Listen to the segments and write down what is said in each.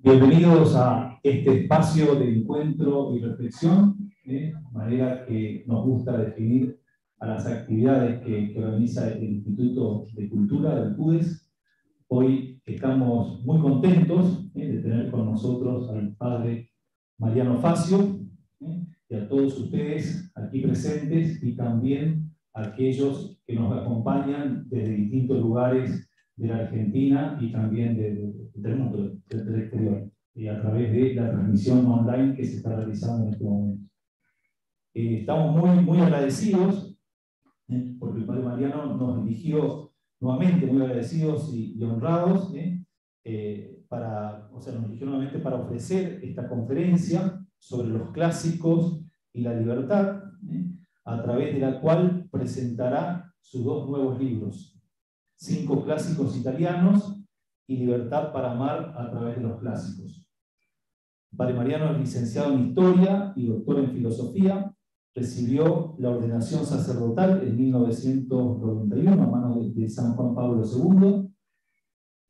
Bienvenidos a este espacio de encuentro y reflexión, de ¿eh? manera que nos gusta definir a las actividades que, organiza el Instituto de Cultura del CUDES. Hoy estamos muy contentos ¿eh? de tener con nosotros al padre Mariano Facio ¿eh? y a todos ustedes aquí presentes y también a aquellos que nos acompañan desde distintos lugares de la Argentina y también del, mundo, del, exterior, y a través de la transmisión online que se está realizando en este momento. Eh, estamos muy, muy agradecidos, ¿eh? porque el Padre Mariano nos dirigió nuevamente, muy agradecidos y, honrados, ¿eh? para, o sea, nos dirigió nuevamente para ofrecer esta conferencia sobre los clásicos y la libertad, a través de la cual presentará sus dos nuevos libros, cinco clásicos italianos y Libertad para Amar a través de los clásicos. Padre Mariano es licenciado en Historia y doctor en Filosofía. Recibió la ordenación sacerdotal en 1991 a manos de, San Juan Pablo II.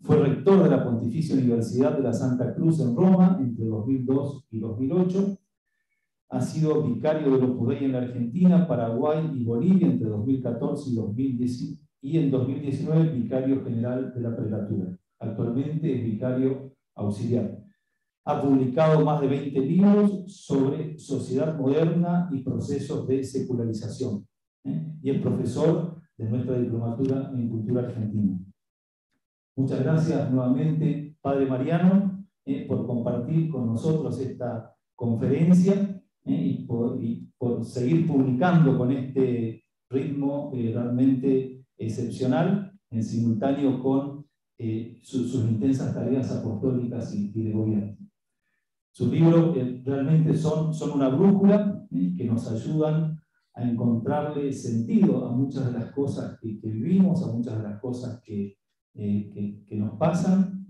Fue rector de la Pontificia Universidad de la Santa Cruz en Roma entre 2002 y 2008. Ha sido vicario de los judíos en la Argentina, Paraguay y Bolivia entre 2014 y 2018 y en 2019 vicario general de la prelatura. Actualmente es vicario auxiliar. Ha publicado más de 20 libros sobre sociedad moderna y procesos de secularización. ¿eh? Y es profesor de nuestra diplomatura en cultura argentina. Muchas gracias nuevamente, Padre Mariano, ¿eh? por compartir con nosotros esta conferencia ¿eh? y, por, y, por, seguir publicando con este ritmo realmente excepcional en simultáneo con eh, sus intensas tareas apostólicas y, de gobierno. Sus libros eh, realmente son, son una brújula eh, que nos ayudan a encontrarle sentido a muchas de las cosas que, vivimos, a muchas de las cosas que, que, nos pasan,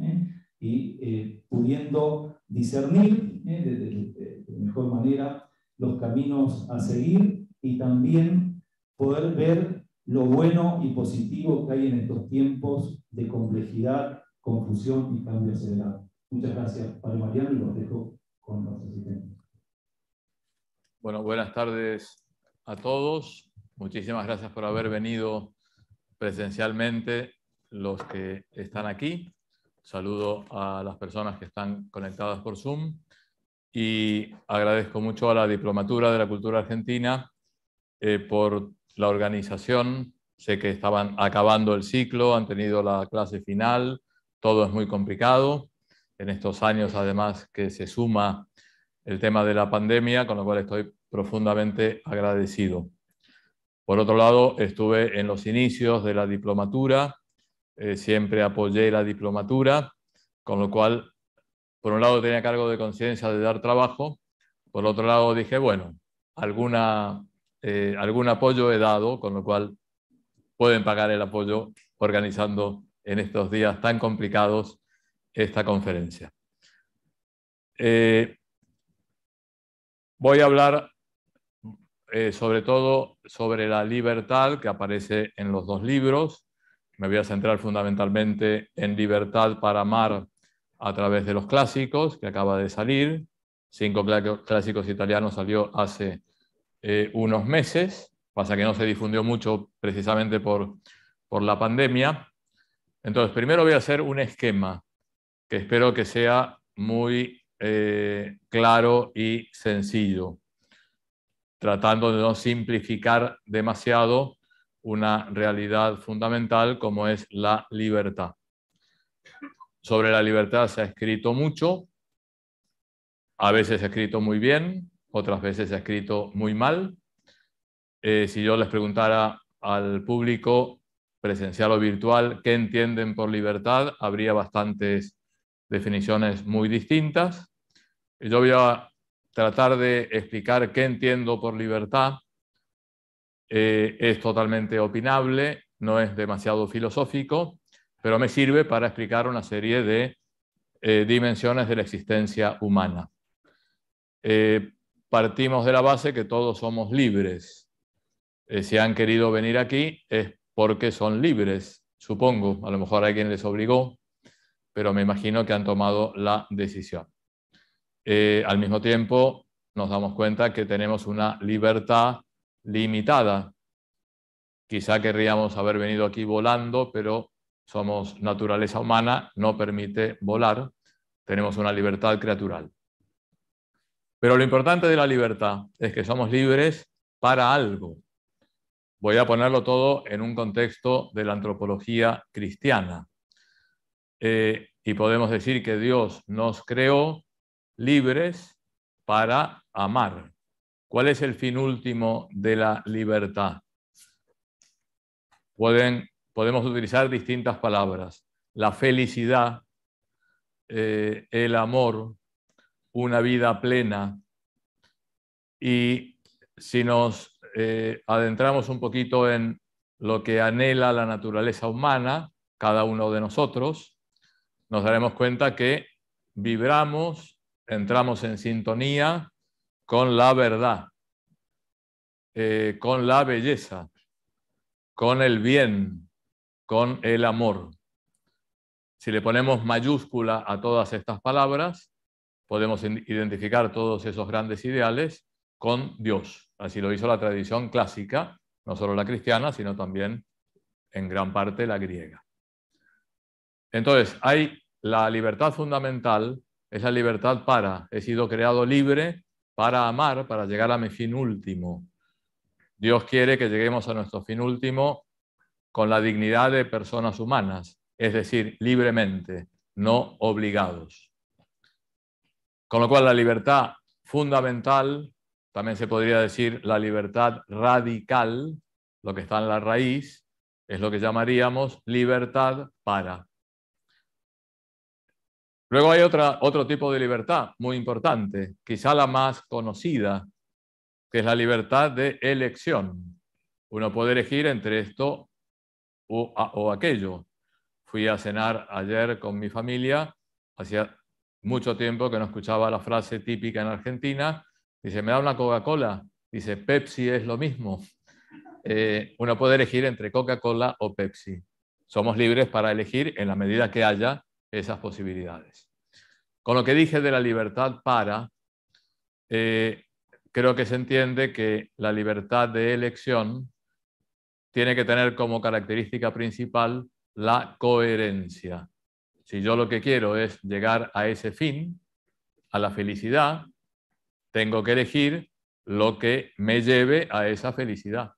y pudiendo discernir de, de mejor manera los caminos a seguir y también poder ver lo bueno y positivo que hay en estos tiempos de complejidad, confusión y cambio acelerado. Muchas gracias, Padre Mariano, y los dejo con los Bueno, buenas tardes a todos. Muchísimas gracias por haber venido presencialmente los que están aquí. Saludo a las personas que están conectadas por Zoom y agradezco mucho a la Diplomatura de la Cultura Argentina eh, por la organización. Sé que estaban acabando el ciclo, han tenido la clase final, todo es muy complicado. En estos años, además, que se suma el tema de la pandemia, con lo cual estoy profundamente agradecido. Por otro lado, estuve en los inicios de la diplomatura, eh, siempre apoyé la diplomatura, con lo cual, por un lado, tenía cargo de conciencia de dar trabajo, por otro lado, dije, bueno, alguna eh, algún apoyo he dado, con lo cual pueden pagar el apoyo organizando en estos días tan complicados esta conferencia. Eh, voy a hablar eh, sobre todo sobre la libertad que aparece en los dos libros. Me voy a centrar fundamentalmente en Libertad para amar a través de los clásicos, que acaba de salir. Cinco clásicos italianos salió hace eh, unos meses, pasa que no se difundió mucho precisamente por, la pandemia. Entonces, primero voy a hacer un esquema que espero que sea muy eh, claro y sencillo, tratando de no simplificar demasiado una realidad fundamental como es la libertad. Sobre la libertad se ha escrito mucho, a veces se ha escrito muy bien, otras veces se ha escrito muy mal. Eh, si yo les preguntara al público, presencial o virtual, qué entienden por libertad, habría bastantes definiciones muy distintas. Yo voy a tratar de explicar qué entiendo por libertad. Eh, es totalmente opinable, no es demasiado filosófico, pero me sirve para explicar una serie de eh, dimensiones de la existencia humana. Eh, partimos de la base que todos somos libres. Eh, si han querido venir aquí es porque son libres, supongo. A lo mejor alguien les obligó, pero me imagino que han tomado la decisión. Eh, al mismo tiempo, nos damos cuenta que tenemos una libertad limitada. Quizá querríamos haber venido aquí volando, pero somos naturaleza humana, no permite volar. Tenemos una libertad criatural. Pero lo importante de la libertad es que somos libres para algo. Voy a ponerlo todo en un contexto de la antropología cristiana. Eh, y podemos decir que Dios nos creó libres para amar. ¿Cuál es el fin último de la libertad? Pueden, podemos utilizar distintas palabras. La felicidad, eh, el amor, una vida plena. Y si nos eh, adentramos un poquito en lo que anhela la naturaleza humana, cada uno de nosotros, nos daremos cuenta que vibramos, entramos en sintonía con la verdad, eh, con la belleza, con el bien, con el amor. Si le ponemos mayúscula a todas estas palabras, podemos identificar todos esos grandes ideales con Dios. Así lo hizo la tradición clásica, no solo la cristiana, sino también en gran parte la griega. Entonces, hay la libertad fundamental, es la libertad para, he sido creado libre para amar, para llegar a mi fin último. Dios quiere que lleguemos a nuestro fin último con la dignidad de personas humanas, es decir, libremente, no obligados. Con lo cual, la libertad fundamental, también se podría decir la libertad radical, lo que está en la raíz, es lo que llamaríamos libertad para. Luego hay otra, otro tipo de libertad muy importante, quizá la más conocida, que es la libertad de elección. Uno puede elegir entre esto o, aquello. Fui a cenar ayer con mi familia hacia, mucho tiempo que no escuchaba la frase típica en Argentina, dice, me da una Coca-Cola, dice, Pepsi es lo mismo. Eh, uno puede elegir entre Coca-Cola o Pepsi. Somos libres para elegir en la medida que haya esas posibilidades. Con lo que dije de la libertad para, eh, creo que se entiende que la libertad de elección tiene que tener como característica principal la coherencia. Si yo lo que quiero es llegar a ese fin, a la felicidad, tengo que elegir lo que me lleve a esa felicidad.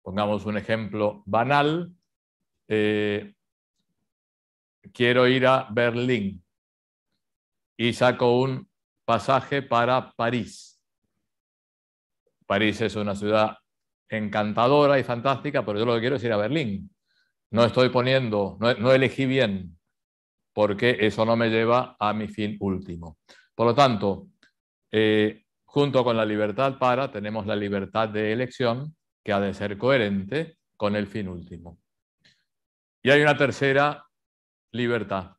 Pongamos un ejemplo banal. Eh, quiero ir a Berlín y saco un pasaje para París. París es una ciudad encantadora y fantástica, pero yo lo que quiero es ir a Berlín. No estoy poniendo, no elegí bien porque eso no me lleva a mi fin último. Por lo tanto, eh, junto con la libertad para, tenemos la libertad de elección que ha de ser coherente con el fin último. Y hay una tercera libertad,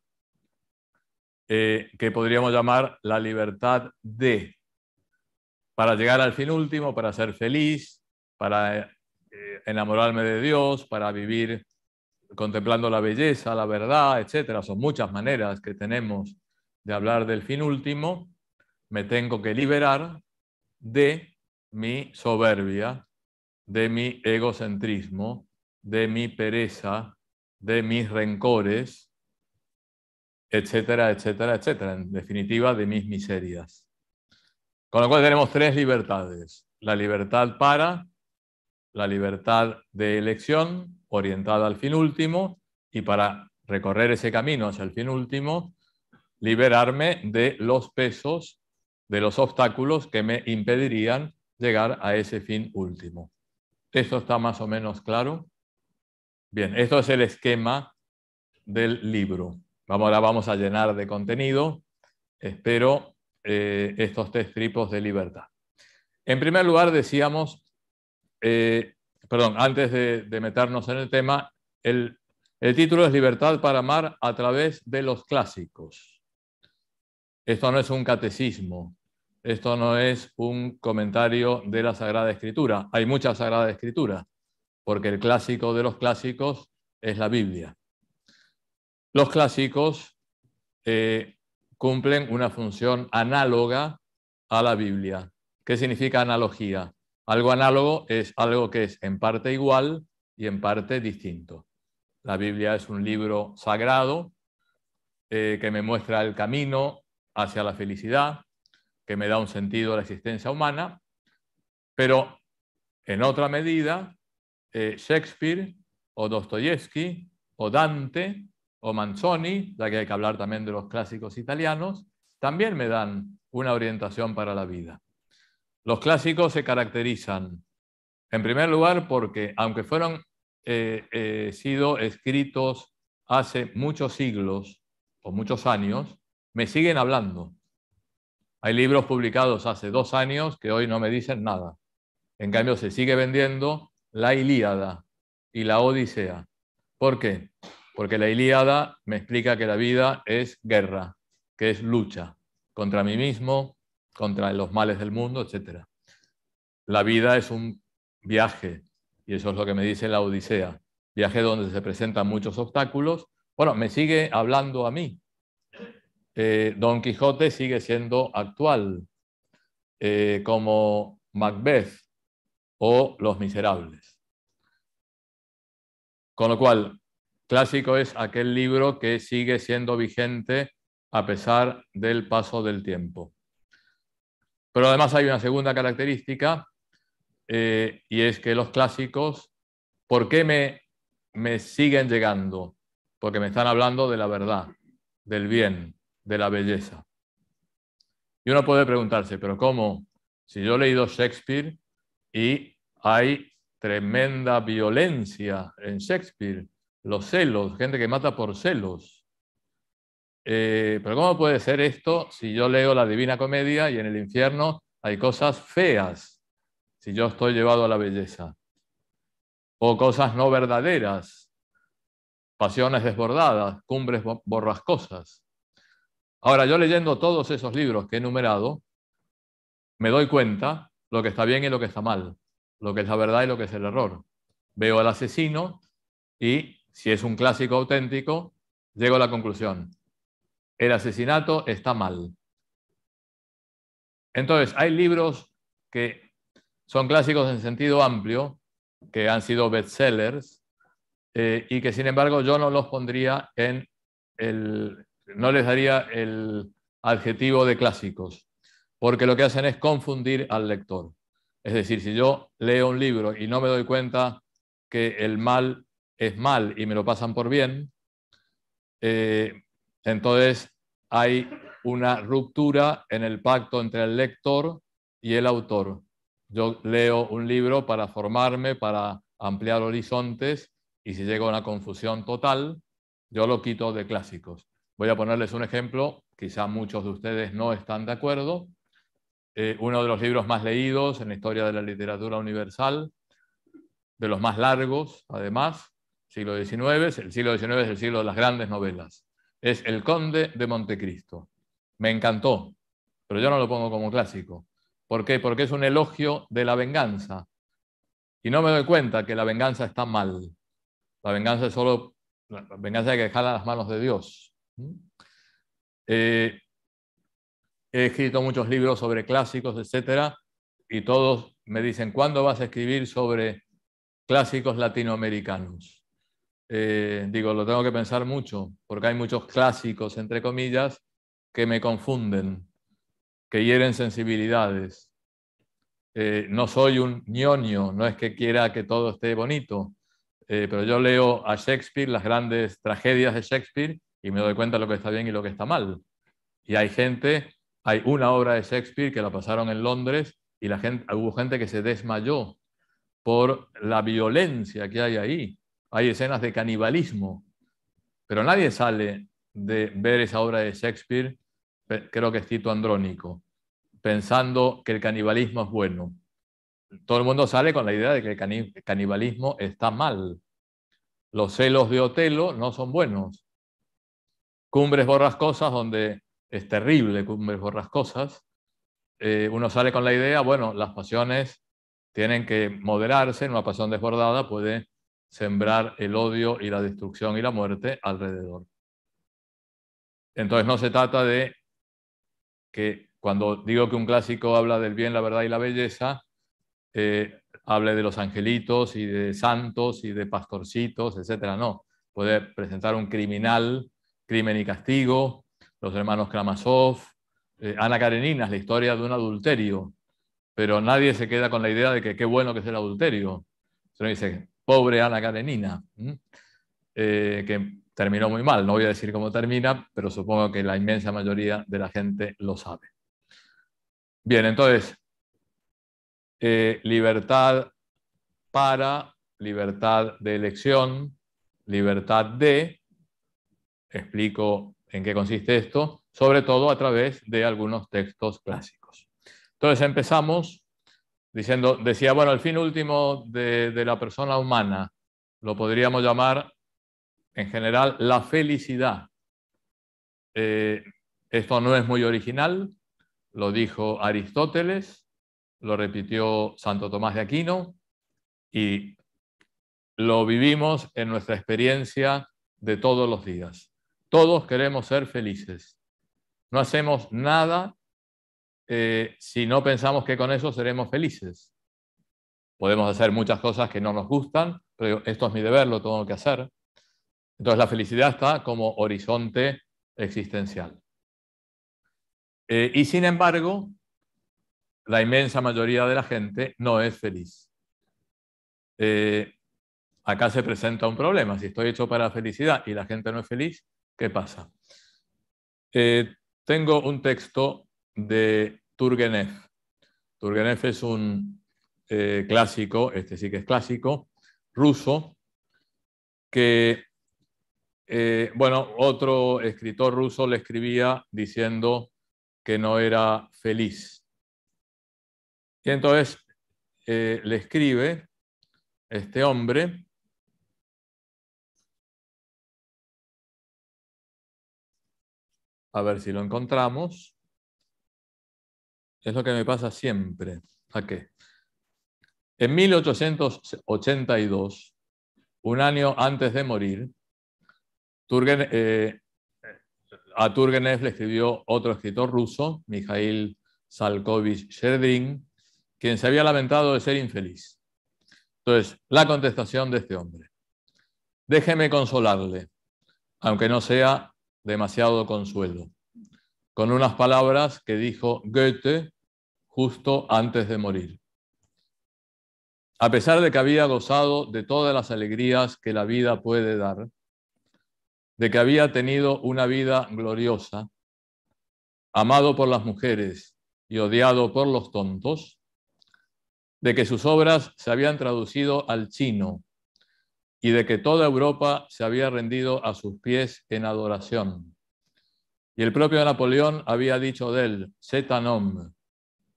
eh, que podríamos llamar la libertad de, para llegar al fin último, para ser feliz, para eh, enamorarme de Dios, para vivir contemplando la belleza, la verdad, etcétera. Son muchas maneras que tenemos de hablar del fin último. Me tengo que liberar de mi soberbia, de mi egocentrismo, de mi pereza, de mis rencores, etcétera, etcétera, etcétera. En definitiva, de mis miserias. Con lo cual tenemos tres libertades. La libertad para, la libertad de elección orientada al fin último y para recorrer ese camino hacia el fin último, liberarme de los pesos, de los obstáculos que me impedirían llegar a ese fin último. ¿Esto está más o menos claro? Bien, esto es el esquema del libro. Vamos, ahora vamos a llenar de contenido, espero, eh, estos tres tripos de libertad. En primer lugar, decíamos, eh, perdón, antes de, meternos en el tema, el, título es Libertad para amar a través de los clásicos. Esto no es un catecismo, esto no es un comentario de la Sagrada Escritura. Hay mucha Sagrada Escritura, porque el clásico de los clásicos es la Biblia. Los clásicos eh, cumplen una función análoga a la Biblia. ¿Qué significa analogía? Algo análogo es algo que es en parte igual y en parte distinto. La Biblia es un libro sagrado eh, que me muestra el camino hacia la felicidad, que me da un sentido a la existencia humana, pero en otra medida, eh, Shakespeare o Dostoyevsky o Dante o Manzoni, ya que hay que hablar también de los clásicos italianos, también me dan una orientación para la vida. Los clásicos se caracterizan, en primer lugar, porque aunque fueron eh, eh, sido escritos hace muchos siglos o muchos años, me siguen hablando. Hay libros publicados hace dos años que hoy no me dicen nada. En cambio, se sigue vendiendo la Ilíada y la Odisea. ¿Por qué? Porque la Ilíada me explica que la vida es guerra, que es lucha contra mí mismo, contra los males del mundo, etc. La vida es un viaje, y eso es lo que me dice la Odisea, viaje donde se presentan muchos obstáculos. Bueno, me sigue hablando a mí. Eh, Don Quijote sigue siendo actual, eh, como Macbeth o Los Miserables. Con lo cual, clásico es aquel libro que sigue siendo vigente a pesar del paso del tiempo. Pero además hay una segunda característica eh, y es que los clásicos, ¿por qué me, me siguen llegando? Porque me están hablando de la verdad, del bien, de la belleza. Y uno puede preguntarse, pero ¿cómo? Si yo he leído Shakespeare y hay tremenda violencia en Shakespeare, los celos, gente que mata por celos. Eh, pero ¿cómo puede ser esto si yo leo la Divina Comedia y en el infierno hay cosas feas, si yo estoy llevado a la belleza? O cosas no verdaderas, pasiones desbordadas, cumbres borrascosas. Ahora, yo leyendo todos esos libros que he enumerado, me doy cuenta lo que está bien y lo que está mal, lo que es la verdad y lo que es el error. Veo al asesino y, si es un clásico auténtico, llego a la conclusión, el asesinato está mal. Entonces, hay libros que son clásicos en sentido amplio, que han sido bestsellers, eh, y que sin embargo yo no los pondría en el, no les daría el adjetivo de clásicos, porque lo que hacen es confundir al lector. Es decir, si yo leo un libro y no me doy cuenta que el mal es mal y me lo pasan por bien, eh, entonces, hay una ruptura en el pacto entre el lector y el autor. Yo leo un libro para formarme, para ampliar horizontes, y si llega a una confusión total, yo lo quito de clásicos. Voy a ponerles un ejemplo, quizá muchos de ustedes no están de acuerdo. Eh, uno de los libros más leídos en la historia de la literatura universal, de los más largos, además, siglo XIX. El siglo XIX es el siglo de las grandes novelas es El Conde de Montecristo. Me encantó, pero yo no lo pongo como clásico. ¿Por qué? Porque es un elogio de la venganza. Y no me doy cuenta que la venganza está mal. La venganza es solo, la venganza hay que dejarla en las manos de Dios. ¿Mm? Eh, he escrito muchos libros sobre clásicos, etcétera, y todos me dicen, ¿cuándo vas a escribir sobre clásicos latinoamericanos? Eh, digo, lo tengo que pensar mucho, porque hay muchos clásicos, entre comillas, que me confunden, que hieren sensibilidades. Eh, no soy un ñoño, no es que quiera que todo esté bonito, eh, pero yo leo a Shakespeare, las grandes tragedias de Shakespeare, y me doy cuenta de lo que está bien y lo que está mal. Y hay gente, hay una obra de Shakespeare que la pasaron en Londres y la gente, hubo gente que se desmayó por la violencia que hay ahí hay escenas de canibalismo, pero nadie sale de ver esa obra de Shakespeare, creo que es Tito Andrónico, pensando que el canibalismo es bueno. Todo el mundo sale con la idea de que el canibalismo está mal. Los celos de Otelo no son buenos. Cumbres borrascosas, donde es terrible Cumbres borrascosas, eh, uno sale con la idea, bueno, las pasiones tienen que moderarse, una pasión desbordada puede sembrar el odio y la destrucción y la muerte alrededor. Entonces no se trata de que cuando digo que un clásico habla del bien, la verdad y la belleza, eh, hable de los angelitos y de santos y de pastorcitos, etcétera. No, puede presentar un criminal, crimen y castigo, los hermanos Kramasov, eh, Ana Karenina la historia de un adulterio, pero nadie se queda con la idea de que qué bueno que es el adulterio. Sino dice, pobre Ana Karenina, eh, que terminó muy mal. No voy a decir cómo termina, pero supongo que la inmensa mayoría de la gente lo sabe. Bien, entonces, eh, libertad para, libertad de elección, libertad de, explico en qué consiste esto, sobre todo a través de algunos textos clásicos. Entonces empezamos diciendo, decía, bueno, el fin último de, la persona humana lo podríamos llamar en general la felicidad. Eh, esto no es muy original, lo dijo Aristóteles, lo repitió Santo Tomás de Aquino y lo vivimos en nuestra experiencia de todos los días. Todos queremos ser felices. No hacemos nada eh, si no pensamos que con eso seremos felices. Podemos hacer muchas cosas que no nos gustan, pero esto es mi deber, lo tengo que hacer. Entonces la felicidad está como horizonte existencial. Eh, y sin embargo, la inmensa mayoría de la gente no es feliz. Eh, acá se presenta un problema. Si estoy hecho para la felicidad y la gente no es feliz, ¿qué pasa? tengo un texto de Turgenev. Turgenev es un eh, clásico, este sí que es clásico, ruso, que, eh, bueno, otro escritor ruso le escribía diciendo que no era feliz. Y entonces eh, le escribe este hombre, a ver si lo encontramos. Es lo que me pasa siempre. ¿A qué? En 1882, un año antes de morir, eh, a Turgenev le escribió otro escritor ruso, Mikhail Salkovich Sherdin, quien se había lamentado de ser infeliz. Entonces, la contestación de este hombre. Déjeme consolarle, aunque no sea demasiado consuelo, con unas palabras que dijo Goethe justo antes de morir. A pesar de que había gozado de todas las alegrías que la vida puede dar, de que había tenido una vida gloriosa, amado por las mujeres y odiado por los tontos, de que sus obras se habían traducido al chino y de que toda Europa se había rendido a sus pies en adoración. Y el propio Napoleón había dicho de él, "Setanom"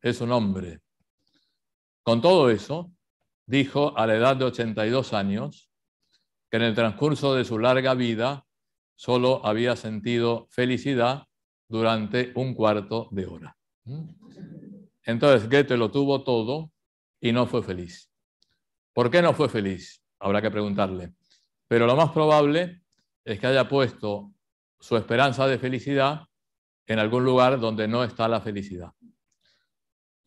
es un hombre. Con todo eso, dijo a la edad de 82 años que en el transcurso de su larga vida solo había sentido felicidad durante un cuarto de hora. Entonces Goethe lo tuvo todo y no fue feliz. ¿Por qué no fue feliz? Habrá que preguntarle. Pero lo más probable es que haya puesto su esperanza de felicidad en algún lugar donde no está la felicidad.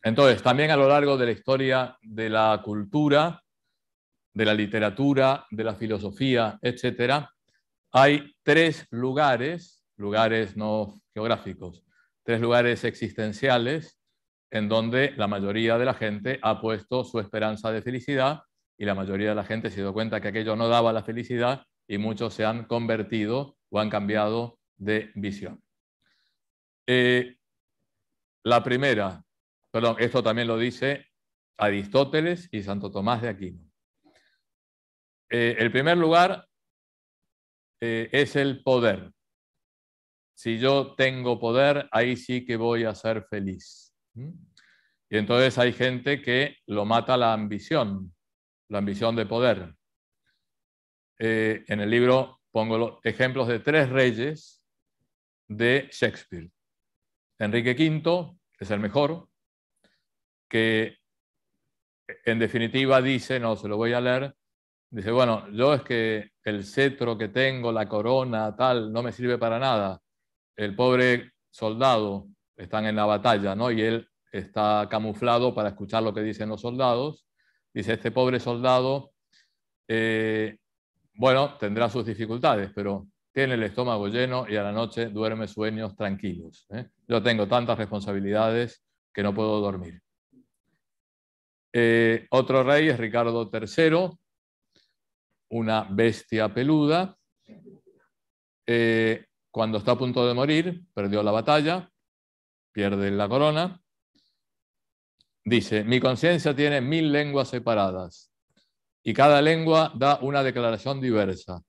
Entonces, también a lo largo de la historia de la cultura, de la literatura, de la filosofía, etcétera, hay tres lugares, lugares no geográficos, tres lugares existenciales en donde la mayoría de la gente ha puesto su esperanza de felicidad y la mayoría de la gente se dio cuenta que aquello no daba la felicidad y muchos se han convertido o han cambiado de visión. Eh, la primera, Perdón, esto también lo dice Aristóteles y Santo Tomás de Aquino. Eh, el primer lugar eh, es el poder. Si yo tengo poder, ahí sí que voy a ser feliz. ¿Mm? Y entonces hay gente que lo mata la ambición, la ambición de poder. Eh, en el libro pongo los ejemplos de tres reyes de Shakespeare. Enrique V es el mejor, que en definitiva dice, no, se lo voy a leer, dice, bueno, yo es que el cetro que tengo, la corona, tal, no me sirve para nada. El pobre soldado están en la batalla, ¿no? Y él está camuflado para escuchar lo que dicen los soldados. Dice, este pobre soldado, eh, bueno, tendrá sus dificultades, pero tiene el estómago lleno y a la noche duerme sueños tranquilos. ¿eh? Yo tengo tantas responsabilidades que no puedo dormir. Eh, otro rey es Ricardo III, una bestia peluda. Eh, cuando está a punto de morir, perdió la batalla, pierde la corona. Dice, mi conciencia tiene mil lenguas separadas y cada lengua da una declaración diversa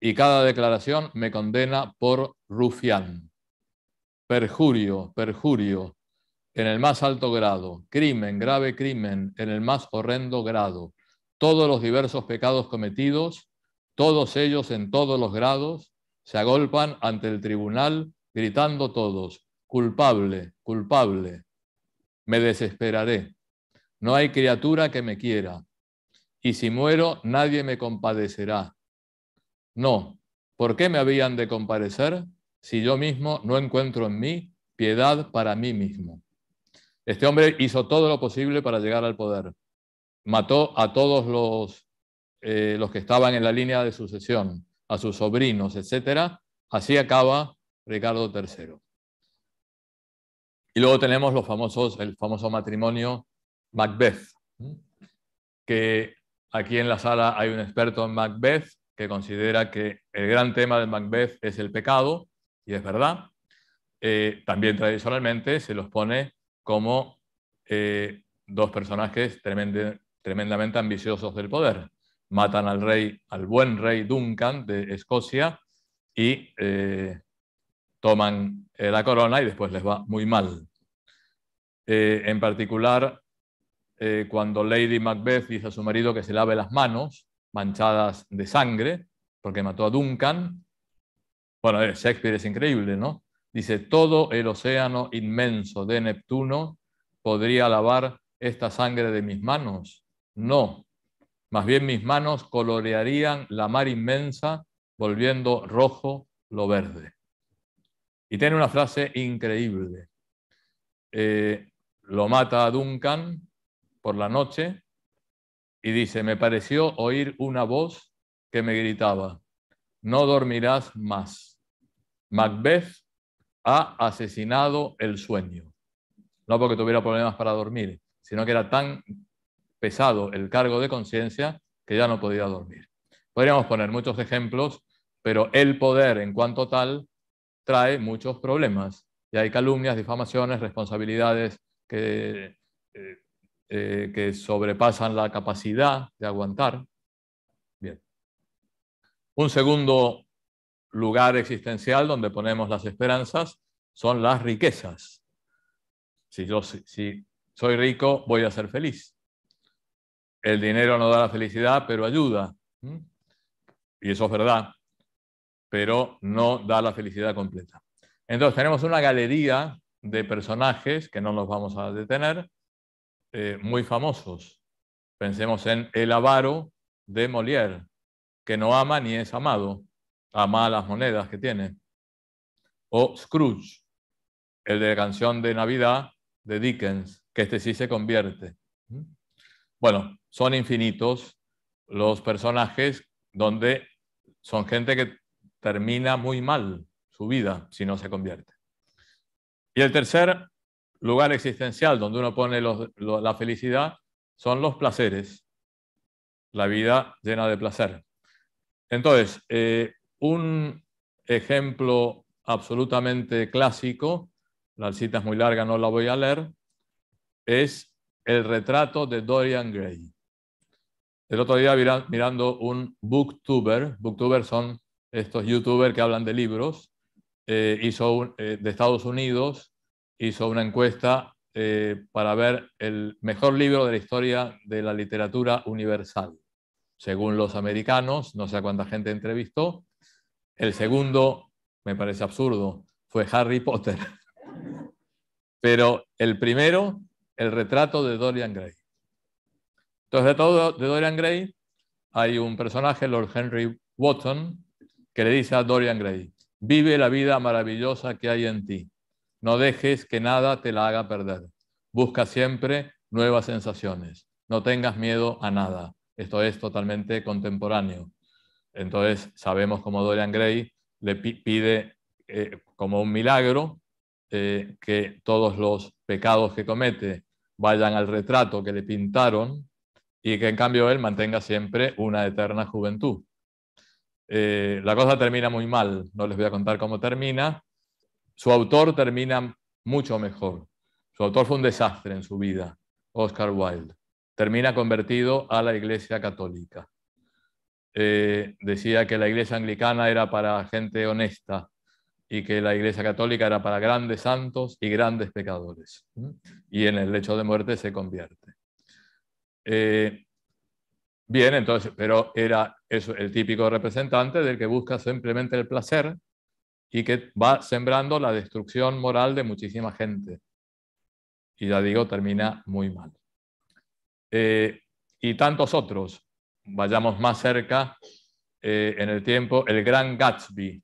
y cada declaración me condena por rufián. Perjurio, perjurio, en el más alto grado, crimen, grave crimen, en el más horrendo grado, todos los diversos pecados cometidos, todos ellos en todos los grados, se agolpan ante el tribunal gritando todos, culpable, culpable, me desesperaré, no hay criatura que me quiera, y si muero nadie me compadecerá. No, ¿por qué me habían de comparecer si yo mismo no encuentro en mí piedad para mí mismo? Este hombre hizo todo lo posible para llegar al poder. Mató a todos los, eh, los que estaban en la línea de sucesión, a sus sobrinos, etc. Así acaba Ricardo III. Y luego tenemos los famosos, el famoso matrimonio Macbeth, que aquí en la sala hay un experto en Macbeth que considera que el gran tema de Macbeth es el pecado, y es verdad. Eh, también tradicionalmente se los pone como eh, dos personajes tremendamente ambiciosos del poder. Matan al rey, al buen rey Duncan de Escocia y eh, toman eh, la corona y después les va muy mal. en particular, cuando Lady Macbeth dice a su marido que se lave las manos manchadas de sangre porque mató a Duncan. Bueno, Shakespeare es increíble, ¿no? Dice, todo el océano inmenso de Neptuno podría lavar esta sangre de mis manos. No, más bien mis manos colorearían la mar inmensa volviendo rojo lo verde. Y tiene una frase increíble. Eh, lo mata a Duncan por la noche y dice, me pareció oír una voz que me gritaba, no dormirás más. Macbeth ha asesinado el sueño. No porque tuviera problemas para dormir, sino que era tan pesado el cargo de conciencia que ya no podía dormir. Podríamos poner muchos ejemplos, pero el poder en cuanto tal trae muchos problemas. Y hay calumnias, difamaciones, responsabilidades que, eh, eh, que sobrepasan la capacidad de aguantar. Bien. Un segundo lugar existencial donde ponemos las esperanzas son las riquezas. Si yo si soy rico, voy a ser feliz. El dinero no da la felicidad, pero ayuda. Y eso es verdad, pero no da la felicidad completa. Entonces tenemos una galería de personajes que no nos vamos a detener, eh, muy famosos. Pensemos en El avaro de Molière, que no ama ni es amado a malas monedas que tiene. O Scrooge, el de la canción de Navidad de Dickens, que este sí se convierte. ¿Mm? Bueno, son infinitos los personajes donde son gente que termina muy mal su vida si no se convierte. Y el tercer lugar existencial donde uno pone la felicidad son los placeres, la vida llena de placer. Entonces, eh, un ejemplo absolutamente clásico, la cita es muy larga, no la voy a leer, es el retrato de Dorian Gray. El otro día mirando un booktuber, booktuber son estos youtubers que hablan de libros, eh, hizo eh, de Estados Unidos, hizo una encuesta eh, para ver el mejor libro de la historia de la literatura universal. Según los americanos, no sé cuánta gente entrevistó, el segundo, me parece absurdo, fue Harry Potter. Pero el primero, el retrato de Dorian Gray. Entonces, de todo de Dorian Gray, hay un personaje, Lord Henry Wotton, que le dice a Dorian Gray, vive la vida maravillosa que hay en ti. No dejes que nada te la haga perder. Busca siempre nuevas sensaciones. No tengas miedo a nada. Esto es totalmente contemporáneo. Entonces sabemos como Dorian Gray le pide eh, como un milagro eh, que todos los pecados que comete vayan al retrato que le pintaron y que en cambio él mantenga siempre una eterna juventud. Eh, la cosa termina muy mal, no les voy a contar cómo termina. Su autor termina mucho mejor. Su autor fue un desastre en su vida, Oscar Wilde. Termina convertido a la Iglesia Católica. Eh, decía que la iglesia anglicana era para gente honesta y que la iglesia católica era para grandes santos y grandes pecadores. Y en el lecho de muerte se convierte. Eh, bien, entonces, pero era eso, el típico representante del que busca simplemente el placer y que va sembrando la destrucción moral de muchísima gente. Y ya digo, termina muy mal. Eh, y tantos otros vayamos más cerca eh, en el tiempo, El Gran Gatsby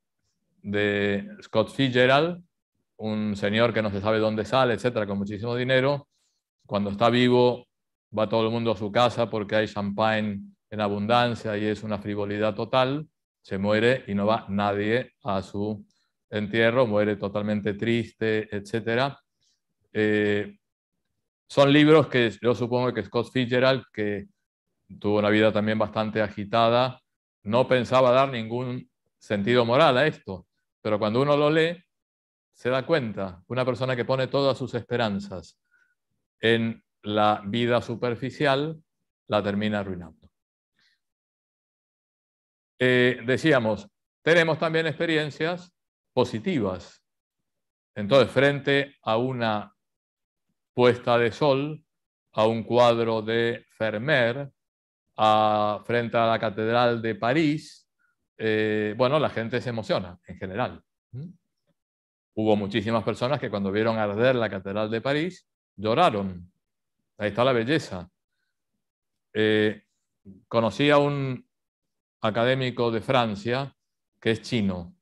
de Scott Fitzgerald, un señor que no se sabe dónde sale, etcétera, con muchísimo dinero. Cuando está vivo, va todo el mundo a su casa porque hay champagne en abundancia y es una frivolidad total. Se muere y no va nadie a su entierro, muere totalmente triste, etcétera. Eh, son libros que yo supongo que Scott Fitzgerald, que tuvo una vida también bastante agitada, no pensaba dar ningún sentido moral a esto, pero cuando uno lo lee, se da cuenta, una persona que pone todas sus esperanzas en la vida superficial, la termina arruinando. Eh, decíamos, tenemos también experiencias positivas. Entonces, frente a una puesta de sol, a un cuadro de Vermeer, frente a la Catedral de París, eh, bueno, la gente se emociona en general. ¿Mm? Hubo muchísimas personas que cuando vieron arder la Catedral de París lloraron. Ahí está la belleza. Eh, conocí a un académico de Francia que es chino,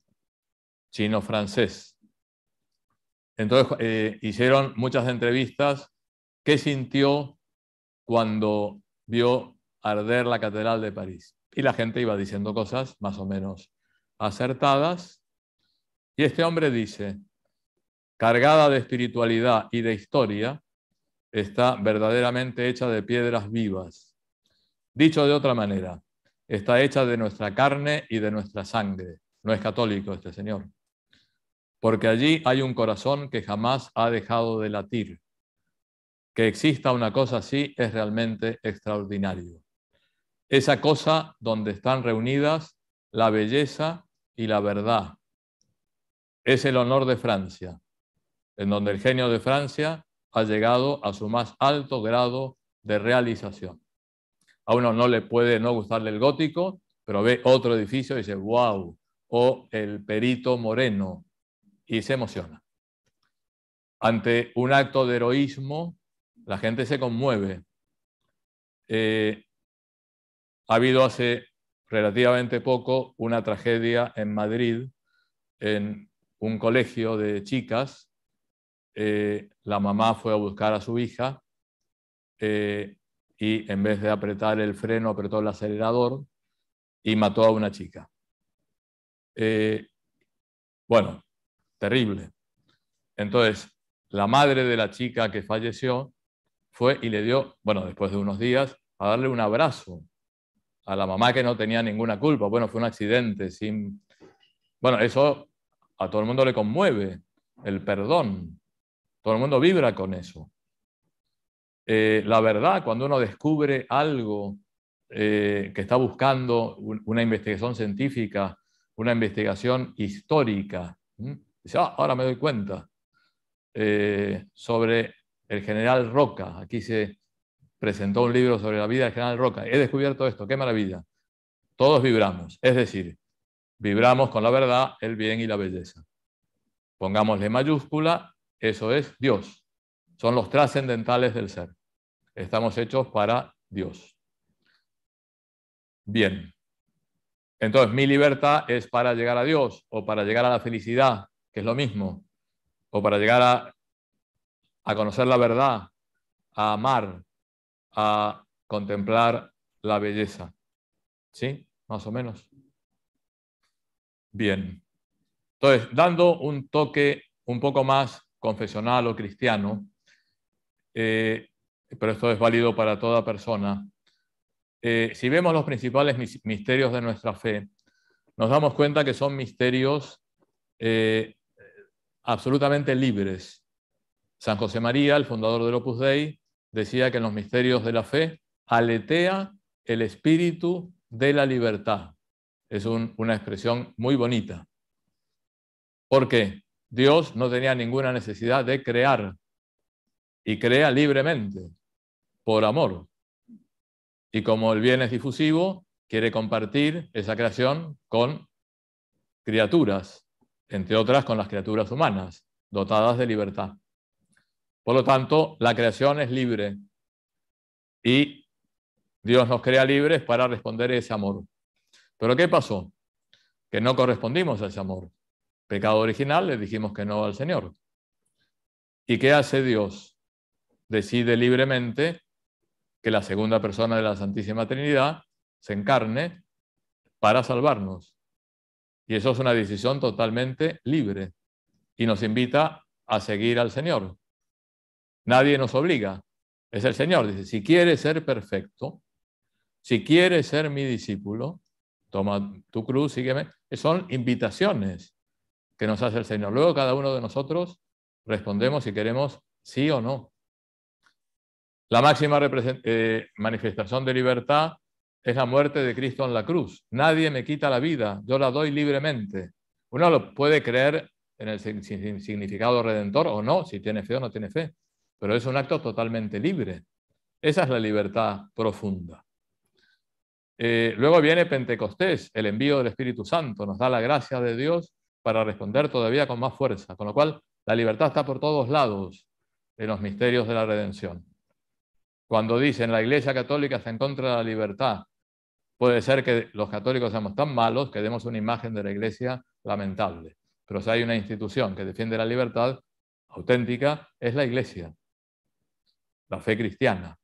chino-francés. Entonces eh, hicieron muchas entrevistas. ¿Qué sintió cuando vio arder la Catedral de París. Y la gente iba diciendo cosas más o menos acertadas. Y este hombre dice, cargada de espiritualidad y de historia, está verdaderamente hecha de piedras vivas. Dicho de otra manera, está hecha de nuestra carne y de nuestra sangre. No es católico este señor. Porque allí hay un corazón que jamás ha dejado de latir. Que exista una cosa así es realmente extraordinario esa cosa donde están reunidas la belleza y la verdad. Es el honor de Francia, en donde el genio de Francia ha llegado a su más alto grado de realización. A uno no le puede no gustarle el gótico, pero ve otro edificio y dice, wow, o oh, el perito moreno, y se emociona. Ante un acto de heroísmo, la gente se conmueve. Eh, ha habido hace relativamente poco una tragedia en Madrid, en un colegio de chicas. Eh, la mamá fue a buscar a su hija eh, y en vez de apretar el freno, apretó el acelerador y mató a una chica. Eh, bueno, terrible. Entonces, la madre de la chica que falleció fue y le dio, bueno, después de unos días, a darle un abrazo a la mamá que no tenía ninguna culpa. Bueno, fue un accidente. Sin... Bueno, eso a todo el mundo le conmueve, el perdón. Todo el mundo vibra con eso. Eh, la verdad, cuando uno descubre algo eh, que está buscando una investigación científica, una investigación histórica, dice, ah, ahora me doy cuenta, eh, sobre el general Roca, aquí se presentó un libro sobre la vida del general Roca. He descubierto esto, qué maravilla. Todos vibramos, es decir, vibramos con la verdad, el bien y la belleza. Pongámosle mayúscula, eso es Dios. Son los trascendentales del ser. Estamos hechos para Dios. Bien. Entonces, mi libertad es para llegar a Dios o para llegar a la felicidad, que es lo mismo, o para llegar a, a conocer la verdad, a amar, a contemplar la belleza. ¿Sí? Más o menos. Bien. Entonces, dando un toque un poco más confesional o cristiano, eh, pero esto es válido para toda persona, eh, si vemos los principales misterios de nuestra fe, nos damos cuenta que son misterios eh, absolutamente libres. San José María, el fundador del Opus Dei, decía que en los misterios de la fe aletea el espíritu de la libertad. Es una expresión muy bonita. Porque Dios no tenía ninguna necesidad de crear y crea libremente, por amor. Y como el bien es difusivo, quiere compartir esa creación con criaturas, entre otras con las criaturas humanas, dotadas de libertad. Por lo tanto, la creación es libre y Dios nos crea libres para responder a ese amor. Pero ¿qué pasó? Que no correspondimos a ese amor. Pecado original, le dijimos que no al Señor. ¿Y qué hace Dios? Decide libremente que la segunda persona de la Santísima Trinidad se encarne para salvarnos. Y eso es una decisión totalmente libre y nos invita a seguir al Señor. Nadie nos obliga. Es el Señor. Dice, si quieres ser perfecto, si quieres ser mi discípulo, toma tu cruz, sígueme. Son invitaciones que nos hace el Señor. Luego cada uno de nosotros respondemos si queremos sí o no. La máxima eh, manifestación de libertad es la muerte de Cristo en la cruz. Nadie me quita la vida, yo la doy libremente. Uno lo puede creer en el significado redentor o no, si tiene fe o no tiene fe pero es un acto totalmente libre. Esa es la libertad profunda. Eh, luego viene Pentecostés, el envío del Espíritu Santo, nos da la gracia de Dios para responder todavía con más fuerza, con lo cual la libertad está por todos lados en los misterios de la redención. Cuando dicen la Iglesia Católica está en contra de la libertad, puede ser que los católicos seamos tan malos que demos una imagen de la Iglesia lamentable, pero si hay una institución que defiende la libertad auténtica, es la Iglesia la fe cristiana.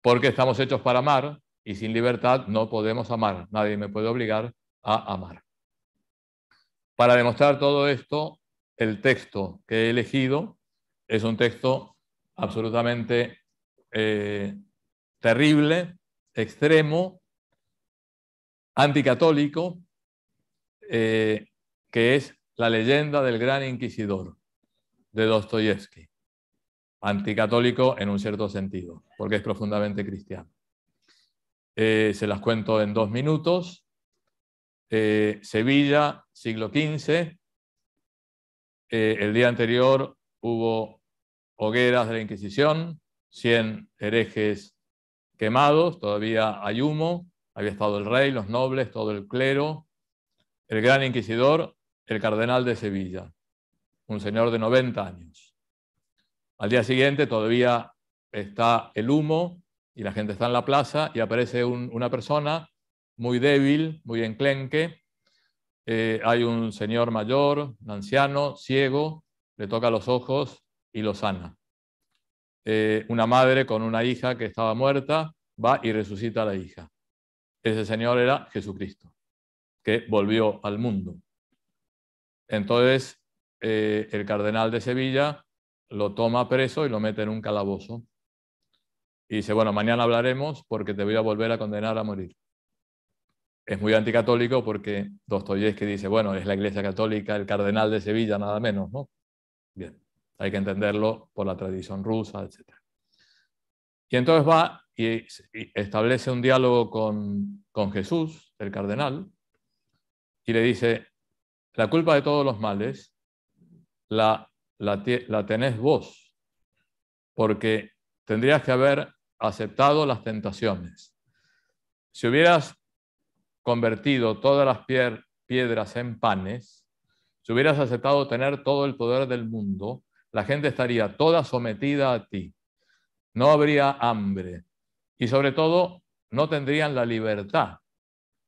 Porque estamos hechos para amar y sin libertad no podemos amar. Nadie me puede obligar a amar. Para demostrar todo esto, el texto que he elegido es un texto absolutamente eh, terrible, extremo, anticatólico, eh, que es la leyenda del gran inquisidor de Dostoyevsky anticatólico en un cierto sentido, porque es profundamente cristiano. Eh, se las cuento en dos minutos. Eh, Sevilla, siglo XV. Eh, el día anterior hubo hogueras de la Inquisición, 100 herejes quemados, todavía hay humo, había estado el rey, los nobles, todo el clero, el gran inquisidor, el cardenal de Sevilla, un señor de 90 años. Al día siguiente todavía está el humo y la gente está en la plaza y aparece una persona muy débil, muy enclenque. Eh, hay un señor mayor, un anciano, ciego, le toca los ojos y lo sana. Eh, una madre con una hija que estaba muerta va y resucita a la hija. Ese señor era Jesucristo, que volvió al mundo. Entonces, eh, el cardenal de Sevilla lo toma preso y lo mete en un calabozo. Y dice, bueno, mañana hablaremos porque te voy a volver a condenar a morir. Es muy anticatólico porque Dostoyevsky dice, bueno, es la Iglesia Católica, el cardenal de Sevilla, nada menos, ¿no? Bien, hay que entenderlo por la tradición rusa, etc. Y entonces va y establece un diálogo con, con Jesús, el cardenal, y le dice, la culpa de todos los males la la, la tenés vos, porque tendrías que haber aceptado las tentaciones. Si hubieras convertido todas las piedras en panes, si hubieras aceptado tener todo el poder del mundo, la gente estaría toda sometida a ti. No habría hambre. Y sobre todo, no tendrían la libertad,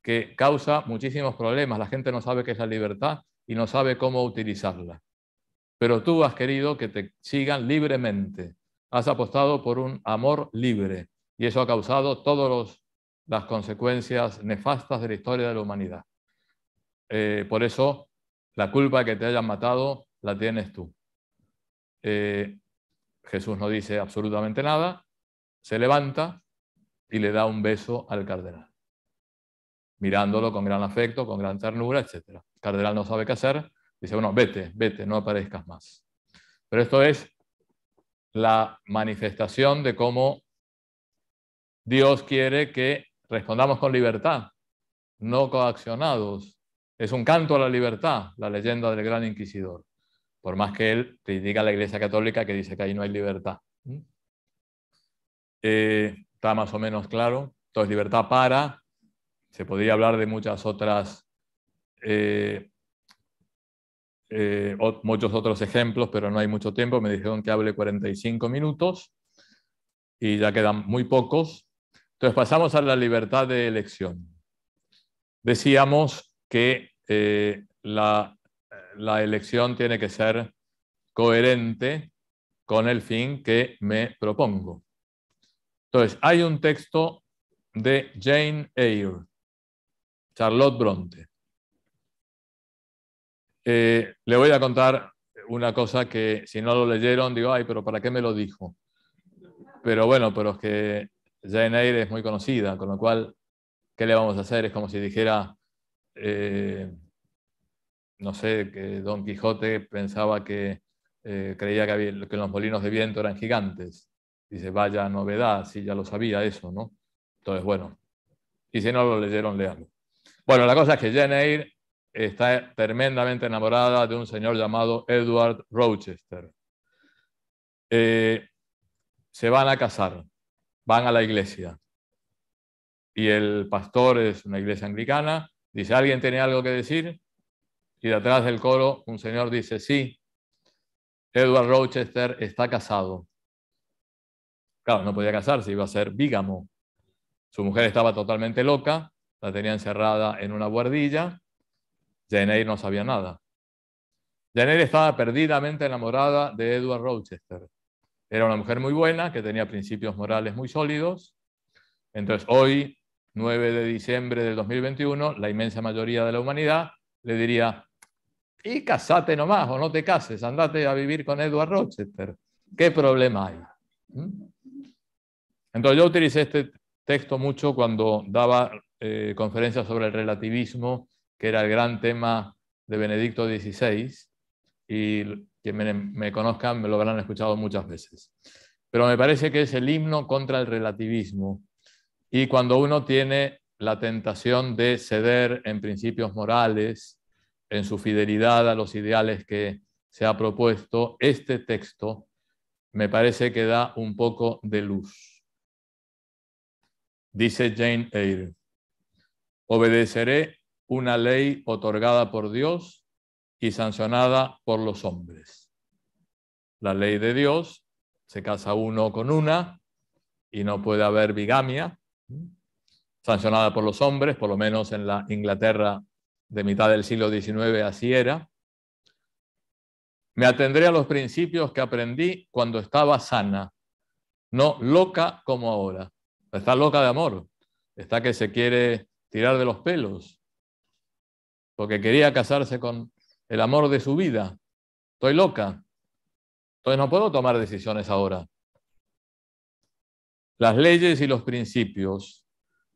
que causa muchísimos problemas. La gente no sabe qué es la libertad y no sabe cómo utilizarla pero tú has querido que te sigan libremente. Has apostado por un amor libre y eso ha causado todas las consecuencias nefastas de la historia de la humanidad. Eh, por eso, la culpa que te hayan matado la tienes tú. Eh, Jesús no dice absolutamente nada, se levanta y le da un beso al cardenal, mirándolo con gran afecto, con gran ternura, etc. El cardenal no sabe qué hacer, Dice, bueno, vete, vete, no aparezcas más. Pero esto es la manifestación de cómo Dios quiere que respondamos con libertad, no coaccionados. Es un canto a la libertad, la leyenda del gran inquisidor, por más que él critica a la Iglesia Católica que dice que ahí no hay libertad. ¿Mm? Eh, está más o menos claro. Entonces, libertad para, se podría hablar de muchas otras eh, eh, muchos otros ejemplos, pero no hay mucho tiempo. Me dijeron que hable 45 minutos y ya quedan muy pocos. Entonces pasamos a la libertad de elección. Decíamos que eh, la, la elección tiene que ser coherente con el fin que me propongo. Entonces, hay un texto de Jane Eyre, Charlotte Bronte, eh, le voy a contar una cosa que si no lo leyeron, digo, ay, pero ¿para qué me lo dijo? Pero bueno, pero es que Jane Eyre es muy conocida, con lo cual, ¿qué le vamos a hacer? Es como si dijera, eh, no sé, que Don Quijote pensaba que eh, creía que, que, los molinos de viento eran gigantes. Dice, vaya novedad, si ya lo sabía eso, ¿no? Entonces, bueno, y si no lo leyeron, leanlo. Bueno, la cosa es que Jane Eyre está tremendamente enamorada de un señor llamado Edward Rochester. Eh, se van a casar, van a la iglesia. Y el pastor es una iglesia anglicana, dice, ¿alguien tiene algo que decir? Y detrás del coro un señor dice, sí, Edward Rochester está casado. Claro, no podía casarse, iba a ser bigamo. Su mujer estaba totalmente loca, la tenía encerrada en una guardilla Jane no sabía nada. Jane estaba perdidamente enamorada de Edward Rochester. Era una mujer muy buena, que tenía principios morales muy sólidos. Entonces, hoy, 9 de diciembre del 2021, la inmensa mayoría de la humanidad le diría, y casate nomás, o no te cases, andate a vivir con Edward Rochester. ¿Qué problema hay? ¿Mm? Entonces, yo utilicé este texto mucho cuando daba eh, conferencias sobre el relativismo que era el gran tema de Benedicto XVI, y que me, me conozcan me lo habrán escuchado muchas veces. Pero me parece que es el himno contra el relativismo. Y cuando uno tiene la tentación de ceder en principios morales, en su fidelidad a los ideales que se ha propuesto, este texto me parece que da un poco de luz. Dice Jane Eyre, obedeceré una ley otorgada por Dios y sancionada por los hombres. La ley de Dios, se casa uno con una y no puede haber bigamia, sancionada por los hombres, por lo menos en la Inglaterra de mitad del siglo XIX así era. Me atendré a los principios que aprendí cuando estaba sana, no loca como ahora. Está loca de amor, está que se quiere tirar de los pelos, porque quería casarse con el amor de su vida. Estoy loca. Entonces no puedo tomar decisiones ahora. Las leyes y los principios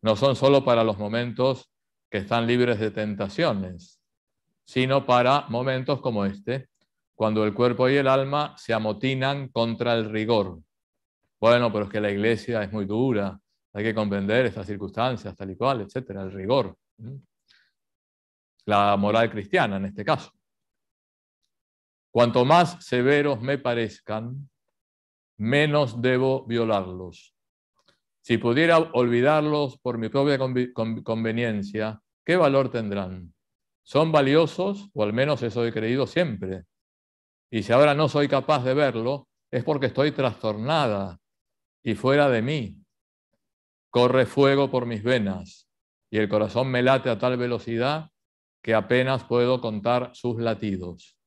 no son solo para los momentos que están libres de tentaciones, sino para momentos como este, cuando el cuerpo y el alma se amotinan contra el rigor. Bueno, pero es que la iglesia es muy dura, hay que comprender estas circunstancias, tal y cual, etcétera, el rigor. ¿Mm? la moral cristiana en este caso. Cuanto más severos me parezcan, menos debo violarlos. Si pudiera olvidarlos por mi propia conveniencia, ¿qué valor tendrán? Son valiosos, o al menos eso he creído siempre. Y si ahora no soy capaz de verlo, es porque estoy trastornada y fuera de mí. Corre fuego por mis venas y el corazón me late a tal velocidad que apenas puedo contar sus latidos.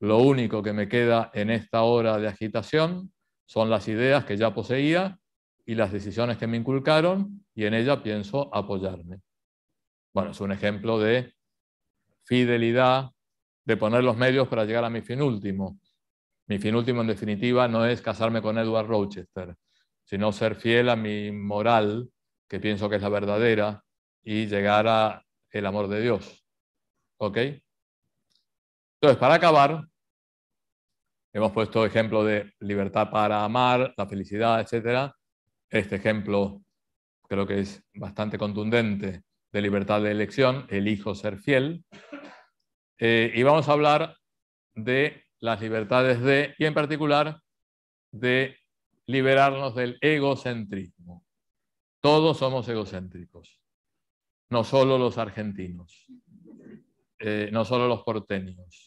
Lo único que me queda en esta hora de agitación son las ideas que ya poseía y las decisiones que me inculcaron y en ella pienso apoyarme. Bueno, es un ejemplo de fidelidad, de poner los medios para llegar a mi fin último. Mi fin último, en definitiva, no es casarme con Edward Rochester, sino ser fiel a mi moral, que pienso que es la verdadera, y llegar a el amor de Dios. ¿Ok? Entonces, para acabar, hemos puesto ejemplo de libertad para amar, la felicidad, etc. Este ejemplo creo que es bastante contundente de libertad de elección, elijo ser fiel. Eh, y vamos a hablar de las libertades de, y en particular, de liberarnos del egocentrismo. Todos somos egocéntricos, no solo los argentinos. Eh, no solo los porteños,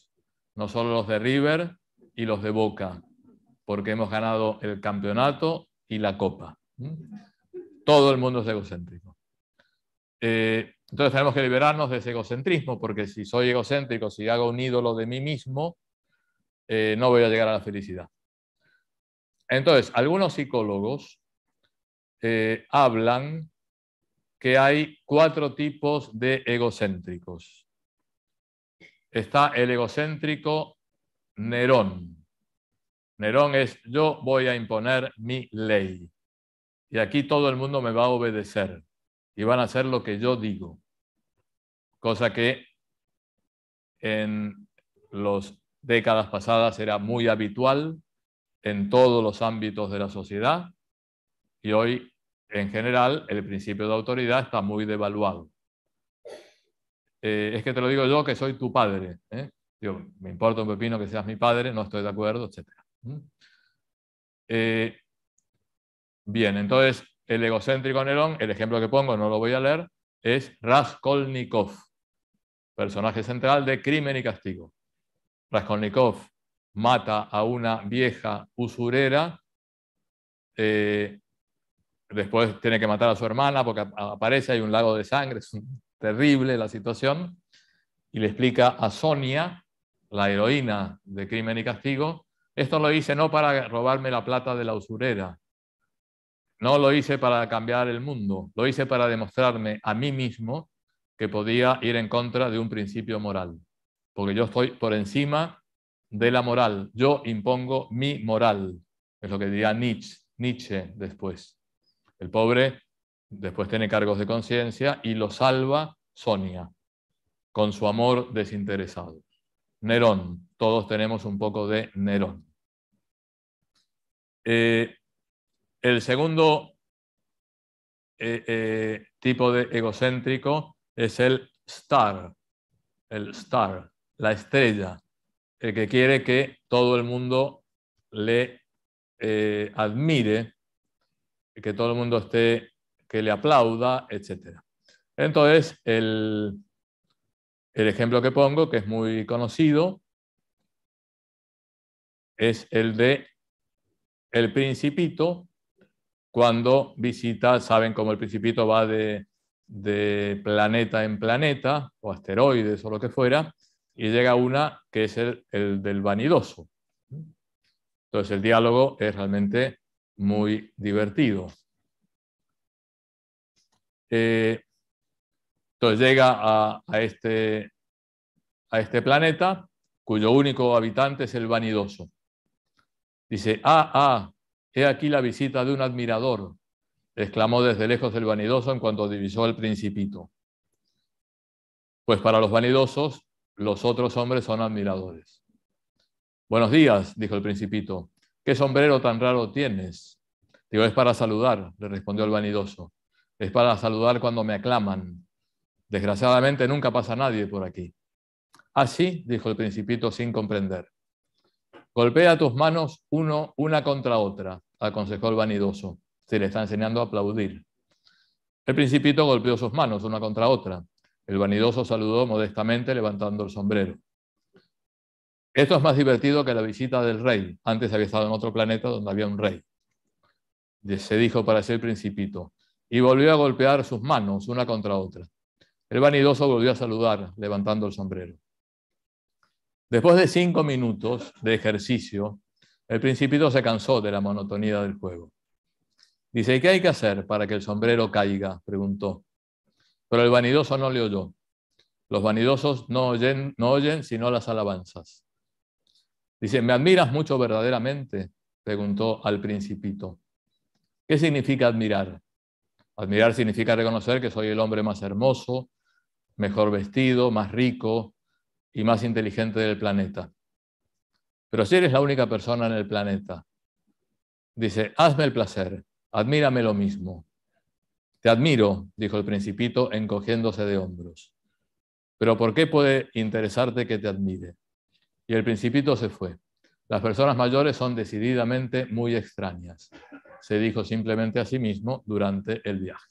no solo los de River y los de Boca, porque hemos ganado el campeonato y la copa. Todo el mundo es egocéntrico. Eh, entonces tenemos que liberarnos de ese egocentrismo, porque si soy egocéntrico, si hago un ídolo de mí mismo, eh, no voy a llegar a la felicidad. Entonces, algunos psicólogos hablan que hay cuatro tipos de egocéntricos está el egocéntrico Nerón. Nerón es yo voy a imponer mi ley y aquí todo el mundo me va a obedecer y van a hacer lo que yo digo. Cosa que en las décadas pasadas era muy habitual en todos los ámbitos de la sociedad y hoy en general el principio de autoridad está muy devaluado. Eh, es que te lo digo yo que soy tu padre. ¿eh? me importa un pepino que seas mi padre, no estoy de acuerdo, etc. Eh, bien, entonces el egocéntrico Nerón, el ejemplo que pongo, no lo voy a leer, es Raskolnikov, personaje central de Crimen y Castigo. Raskolnikov mata a una vieja usurera después tiene que matar a su hermana porque aparece, hay un lago de sangre, terrible la situación, y le explica a Sonia, la heroína de Crimen y Castigo, esto lo hice no para robarme la plata de la usurera, no lo hice para cambiar el mundo, lo hice para demostrarme a mí mismo que podía ir en contra de un principio moral, porque yo estoy por encima de la moral, yo impongo mi moral, es lo que diría Nietzsche, después. El pobre Después tiene cargos de conciencia y lo salva Sonia, con su amor desinteresado. Nerón, todos tenemos un poco de Nerón. Eh, el segundo eh, eh, tipo de egocéntrico es el star, el star, la estrella, el que quiere que todo el mundo le admire, que todo el mundo esté que le aplauda, etc. Entonces, el, ejemplo que pongo, que es muy conocido, es el de El Principito, cuando visita, saben cómo el Principito va de, planeta en planeta, o asteroides o lo que fuera, y llega una que es el, del vanidoso. Entonces el diálogo es realmente muy divertido. Eh, entonces llega a, este, a este planeta cuyo único habitante es el vanidoso. Dice, ah, ah, he aquí la visita de un admirador, exclamó desde lejos el vanidoso en cuanto divisó al principito. Pues para los vanidosos, los otros hombres son admiradores. Buenos días, dijo el principito. ¿Qué sombrero tan raro tienes? Digo, es para saludar, le respondió el vanidoso es para saludar cuando me aclaman. Desgraciadamente nunca pasa nadie por aquí. Así, ah, dijo el principito sin comprender. Golpea tus manos uno, una contra otra, aconsejó el vanidoso. Se le está enseñando a aplaudir. El principito golpeó sus manos una contra otra. El vanidoso saludó modestamente levantando el sombrero. Esto es más divertido que la visita del rey. Antes había estado en otro planeta donde había un rey. Se dijo para ser el principito, y volvió a golpear sus manos una contra otra. El vanidoso volvió a saludar, levantando el sombrero. Después de cinco minutos de ejercicio, el principito se cansó de la monotonía del juego. Dice, ¿y qué hay que hacer para que el sombrero caiga? preguntó. Pero el vanidoso no le oyó. Los vanidosos no oyen, no oyen sino las alabanzas. Dice, ¿me admiras mucho verdaderamente? preguntó al principito. ¿Qué significa admirar? Admirar significa reconocer que soy el hombre más hermoso, mejor vestido, más rico y más inteligente del planeta. Pero si eres la única persona en el planeta, dice, hazme el placer, admírame lo mismo. Te admiro, dijo el principito, encogiéndose de hombros. Pero ¿por qué puede interesarte que te admire? Y el principito se fue. Las personas mayores son decididamente muy extrañas se dijo simplemente a sí mismo durante el viaje.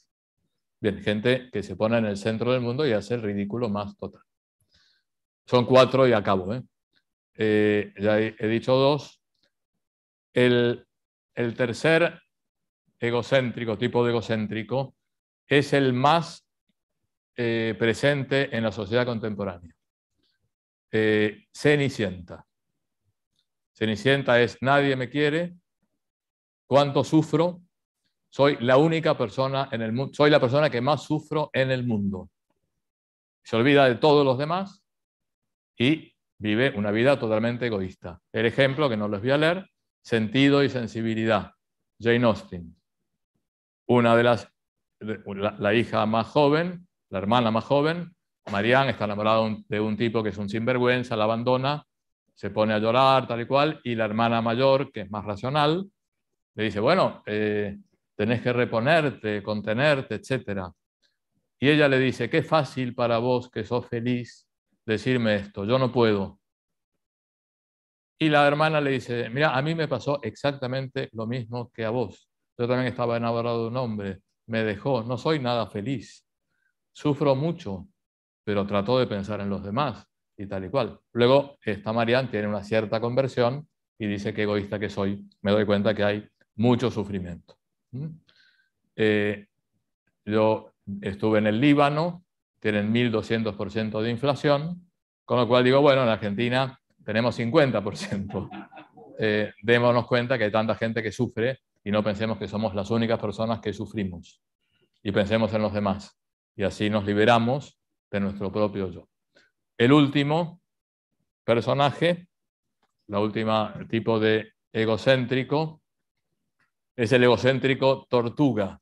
Bien, gente que se pone en el centro del mundo y hace el ridículo más total. Son cuatro y acabo. ¿eh? Eh, ya he dicho dos. El, tercer egocéntrico, tipo de egocéntrico, es el más eh, presente en la sociedad contemporánea. Cenicienta. Cenicienta es nadie me quiere, cuánto sufro. Soy la única persona en el mundo, soy la persona que más sufro en el mundo. Se olvida de todos los demás y vive una vida totalmente egoísta. El ejemplo que no les voy a leer, sentido y sensibilidad, Jane Austen. Una de las, la, hija más joven, la hermana más joven, Marianne está enamorada de un tipo que es un sinvergüenza, la abandona, se pone a llorar, tal y cual, y la hermana mayor, que es más racional, le dice, bueno, eh, tenés que reponerte, contenerte, etc. Y ella le dice, qué fácil para vos que sos feliz decirme esto, yo no puedo. Y la hermana le dice, mira, a mí me pasó exactamente lo mismo que a vos. Yo también estaba enamorado de un hombre, me dejó, no soy nada feliz, sufro mucho, pero trató de pensar en los demás y tal y cual. Luego, esta Marian tiene una cierta conversión y dice qué egoísta que soy, me doy cuenta que hay mucho sufrimiento. ¿Mm? Eh, yo estuve en el Líbano, tienen 1.200% de inflación, con lo cual digo, bueno, en Argentina tenemos 50%. Eh, démonos cuenta que hay tanta gente que sufre y no pensemos que somos las únicas personas que sufrimos y pensemos en los demás. Y así nos liberamos de nuestro propio yo. El último personaje, la última tipo de egocéntrico, es el egocéntrico tortuga.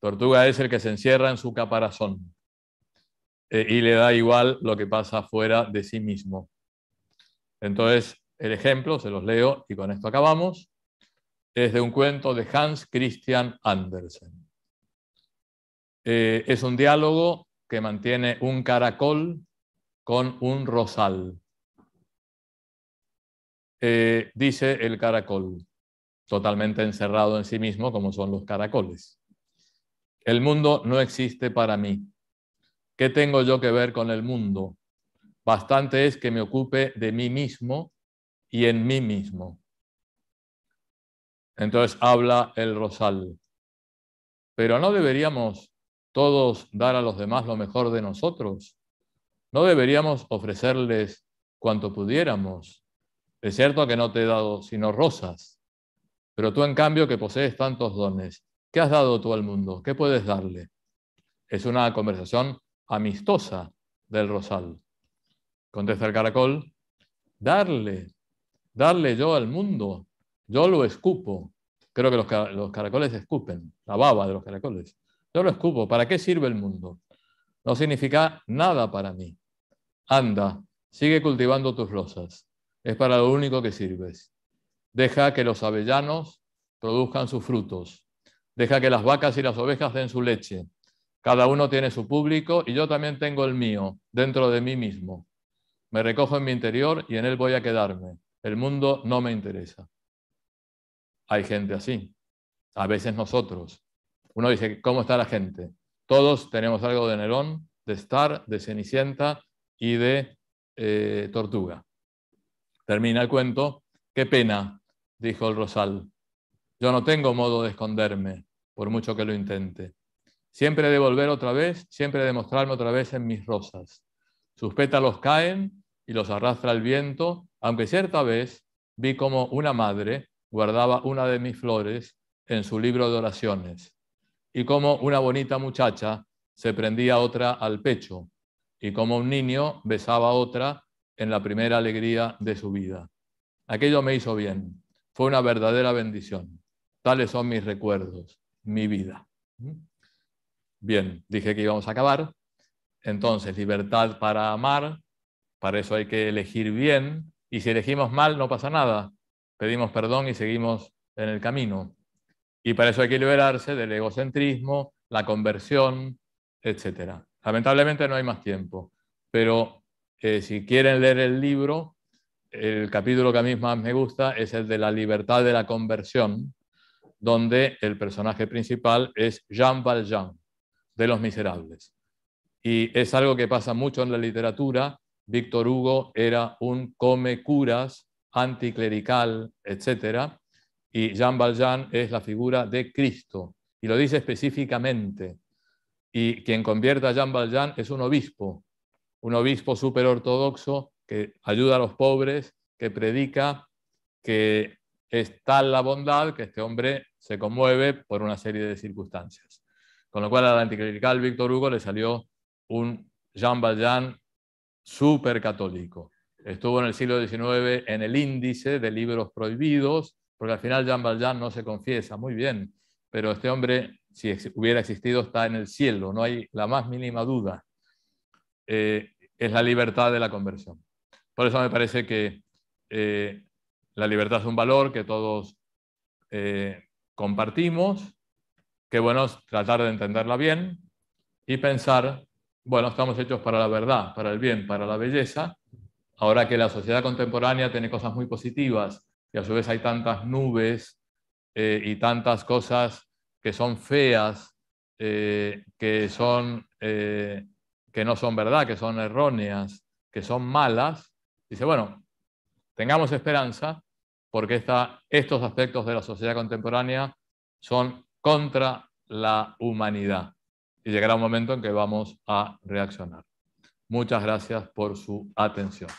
Tortuga es el que se encierra en su caparazón eh, y le da igual lo que pasa fuera de sí mismo. Entonces, el ejemplo, se los leo y con esto acabamos, es de un cuento de Hans Christian Andersen. Eh, es un diálogo que mantiene un caracol con un rosal. Eh, dice el caracol, totalmente encerrado en sí mismo como son los caracoles. El mundo no existe para mí. ¿Qué tengo yo que ver con el mundo? Bastante es que me ocupe de mí mismo y en mí mismo. Entonces habla el rosal. Pero no deberíamos todos dar a los demás lo mejor de nosotros. No deberíamos ofrecerles cuanto pudiéramos. Es cierto que no te he dado sino rosas, pero tú, en cambio, que posees tantos dones, ¿qué has dado tú al mundo? ¿Qué puedes darle? Es una conversación amistosa del rosal. Contesta el caracol, darle, darle yo al mundo, yo lo escupo. Creo que los, los caracoles escupen, la baba de los caracoles. Yo lo escupo, ¿para qué sirve el mundo? No significa nada para mí. Anda, sigue cultivando tus rosas. Es para lo único que sirves. Deja que los avellanos produzcan sus frutos. Deja que las vacas y las ovejas den su leche. Cada uno tiene su público y yo también tengo el mío, dentro de mí mismo. Me recojo en mi interior y en él voy a quedarme. El mundo no me interesa. Hay gente así. A veces nosotros. Uno dice, ¿cómo está la gente? Todos tenemos algo de Nerón, de Star, de Cenicienta y de eh, Tortuga. Termina el cuento. Qué pena dijo el rosal. Yo no tengo modo de esconderme, por mucho que lo intente. Siempre he de volver otra vez, siempre he de mostrarme otra vez en mis rosas. Sus pétalos caen y los arrastra el viento, aunque cierta vez vi como una madre guardaba una de mis flores en su libro de oraciones y como una bonita muchacha se prendía otra al pecho y como un niño besaba otra en la primera alegría de su vida. Aquello me hizo bien. Fue una verdadera bendición. Tales son mis recuerdos, mi vida. ¿Mm? Bien, dije que íbamos a acabar. Entonces, libertad para amar, para eso hay que elegir bien, y si elegimos mal no pasa nada, pedimos perdón y seguimos en el camino. Y para eso hay que liberarse del egocentrismo, la conversión, etc. Lamentablemente no hay más tiempo, pero eh, si quieren leer el libro, el capítulo que a mí más me gusta es el de la libertad de la conversión, donde el personaje principal es Jean Valjean, de Los Miserables. Y es algo que pasa mucho en la literatura. Víctor Hugo era un come curas, anticlerical, etc. Y Jean Valjean es la figura de Cristo. Y lo dice específicamente. Y quien convierta a Jean Valjean es un obispo, un obispo súper ortodoxo que ayuda a los pobres, que predica, que es tal la bondad que este hombre se conmueve por una serie de circunstancias. Con lo cual al anticlerical Víctor Hugo le salió un Jean Valjean súper católico. Estuvo en el siglo XIX en el índice de libros prohibidos, porque al final Jean Valjean no se confiesa, muy bien, pero este hombre, si hubiera existido, está en el cielo, no hay la más mínima duda. Eh, es la libertad de la conversión. Por eso me parece que eh, la libertad es un valor que todos eh, compartimos, que bueno es tratar de entenderla bien y pensar, bueno, estamos hechos para la verdad, para el bien, para la belleza, ahora que la sociedad contemporánea tiene cosas muy positivas y a su vez hay tantas nubes eh, y tantas cosas que son feas, que, son, que no son verdad, que son erróneas, que son malas, Dice, bueno, tengamos esperanza porque esta, estos aspectos de la sociedad contemporánea son contra la humanidad y llegará un momento en que vamos a reaccionar. Muchas gracias por su atención.